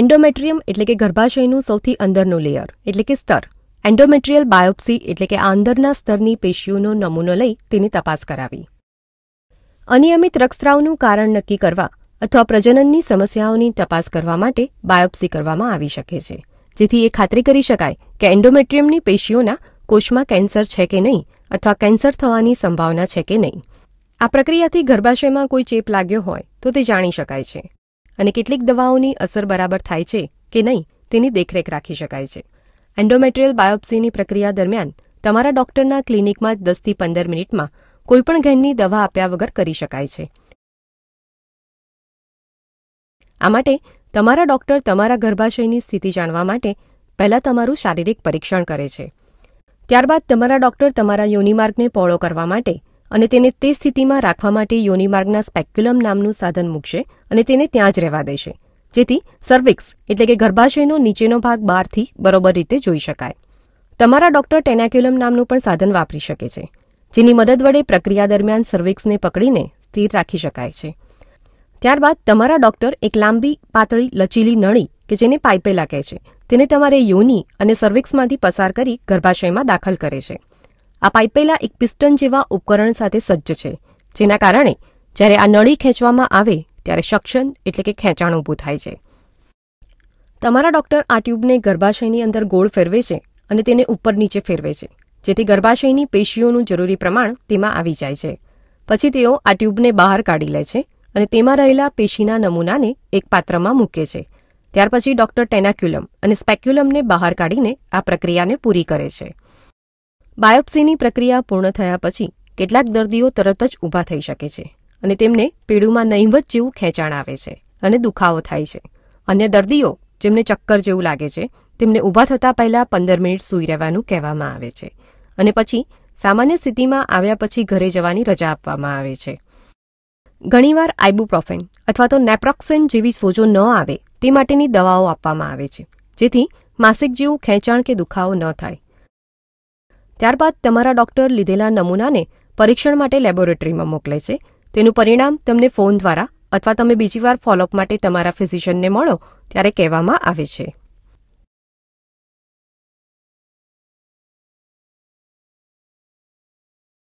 endometrium એટલે કે ગર્ભાશયનું સૌથી અંદરનું લેયર એટલે કે સ્તર એન્ડોમેટ્રિયલ બાયોપ્સી એટલે કે અંદરના સ્તરની પેશીઓનો નમૂનો લઈ તેની તપાસ કરાવી અનિયમિત રક્તસ્રાવનું કારણ નક્કી કરવા અથવા પ્રજનનની સમસ્યાઓની તપાસ કરવા માટે બાયોપ્સી કરવામાં આવી શકે છે જેથી એ ખાતરી કરી શકાય કે એન્ડોમેટ્રિયમની પેશીઓના કોષમાં કેન્સર છે કે નહીં અથવા કેન્સર થવાની સંભાવના છે કે નહીં આ પ્રક્રિયાથી ગર્ભાશયમાં કોઈ ચેપ લાગ્યો હોય તો તે જાણી શકાય છે અને કેટલીક દવાઓની અસર બરાબર થાય છે કે નહીં તેની દેખરેખ રાખી શકાય છે એન્ડોમેટ્રિયલ બાયોપ્સીની પ્રક્રિયા દરમિયાન તમારા ડોક્ટરના ક્લિનિકમાં દસથી પંદર મિનિટમાં કોઈપણ ઘેનની દવા આપ્યા વગર કરી શકાય છે આ માટે તમારા ડોક્ટર તમારા ગર્ભાશયની સ્થિતિ જાણવા માટે પહેલાં તમારું શારીરિક પરીક્ષણ કરે છે ત્યારબાદ તમારા ડોક્ટર તમારા યોનિમાર્ગને પહોળો કરવા માટે અને તેને તે સ્થિતિમાં રાખવા માટે યોનિમાર્ગના સ્પેક્યુલમ નામનું સાધન મૂકશે અને તેને ત્યાં જ રહેવા દેશે જેથી સર્વિક્સ એટલે કે ગર્ભાશયનો નીચેનો ભાગ બહારથી બરોબર રીતે જોઈ શકાય તમારા ડોક્ટર ટેનાક્યુલમ નામનું પણ સાધન વાપરી શકે છે જેની મદદ વડે પ્રક્રિયા દરમિયાન સર્વિક્સને પકડીને સ્થિર રાખી શકાય છે ત્યારબાદ તમારા ડોક્ટર એક લાંબી પાતળી લચીલી નળી કે જેને પાઇપેલા કહે છે તેને તમારે યોની અને સર્વિક્સમાંથી પસાર કરી ગર્ભાશયમાં દાખલ કરે છે આ પાઇપેલા એક પિસ્ટન જેવા ઉપકરણ સાથે સજ્જ છે જેના કારણે જ્યારે આ નળી ખેંચવામાં આવે ત્યારે સક્શન એટલે કે ખેંચાણ ઊભું થાય છે તમારા ડૉક્ટર આ ટ્યુબને ગર્ભાશયની અંદર ગોળ ફેરવે છે અને તેને ઉપર નીચે ફેરવે છે જેથી ગર્ભાશયની પેશીઓનું જરૂરી પ્રમાણ તેમાં આવી જાય છે પછી તેઓ આ ટ્યુબને બહાર કાઢી લે છે અને તેમાં રહેલા પેશીના નમૂનાને એક પાત્રમાં મૂકે છે ત્યાર પછી ડૉક્ટર ટેનાક્યુલમ અને સ્પેક્યુલમને બહાર કાઢીને આ પ્રક્રિયાને પૂરી કરે છે બાયોપ્સીની પ્રક્રિયા પૂર્ણ થયા પછી કેટલાક દર્દીઓ તરત જ ઊભા થઈ શકે છે અને તેમને પીડુમાં નહીવત જેવું ખેંચાણ આવે છે અને દુખાવો થાય છે અન્ય દર્દીઓ જેમને ચક્કર જેવું લાગે છે તેમને ઊભા થતાં પહેલાં પંદર મિનિટ સૂઈ રહેવાનું કહેવામાં આવે છે અને પછી સામાન્ય સ્થિતિમાં આવ્યા પછી ઘરે જવાની રજા આપવામાં આવે છે ઘણીવાર આઇબુપ્રોફેન અથવા તો નેપ્રોક્સેન જેવી સોજો ન આવે તે માટેની દવાઓ આપવામાં આવે છે જેથી માસિક જેવું ખેંચાણ કે દુખાવો ન થાય ત્યારબાદ તમારા ડોક્ટર લીધેલા નમૂનાને પરીક્ષણ માટે લેબોરેટરીમાં મોકલે છે તેનું પરિણામ તમને ફોન દ્વારા અથવા તમે બીજી વાર ફોલોઅપ માટે તમારા ફિઝિશિયનને મળો ત્યારે કહેવામાં આવે છે